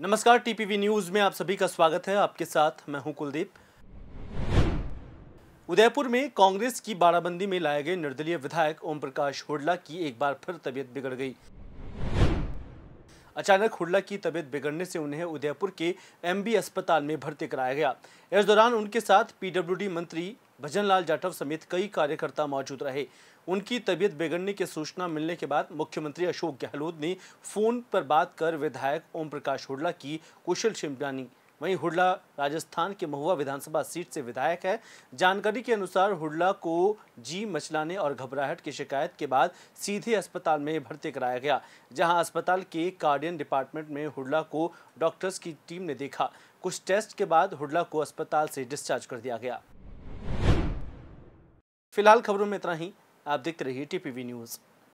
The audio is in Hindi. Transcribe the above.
नमस्कार टीपीवी न्यूज़ में आप सभी का स्वागत है आपके साथ मैं हूं कुलदीप उदयपुर में कांग्रेस की बाराबंदी में लाए गए निर्दलीय विधायक ओम प्रकाश हुडला की एक बार फिर तबियत बिगड़ गई अचानक हुडला की तबियत बिगड़ने से उन्हें उदयपुर के एमबी अस्पताल में भर्ती कराया गया इस दौरान उनके साथ पीडब्ल्यूडी मंत्री भजन लाल जाटव समेत कई कार्यकर्ता मौजूद रहे उनकी तबीयत बिगड़ने की सूचना मिलने के बाद मुख्यमंत्री अशोक गहलोत ने फोन पर बात कर विधायक ओम प्रकाश हुडला की कुशल शिमलानी वहीं हुडला राजस्थान के महुआ विधानसभा सीट से विधायक है जानकारी के अनुसार हुडला को जी मचलाने और घबराहट की शिकायत के बाद सीधे अस्पताल में भर्ती कराया गया जहां अस्पताल के कार्डियन डिपार्टमेंट में हुडला को डॉक्टर्स की टीम ने देखा कुछ टेस्ट के बाद हुडला को अस्पताल से डिस्चार्ज कर दिया गया फिलहाल खबरों में इतना ही आप देखते रहिए टीपीवी न्यूज़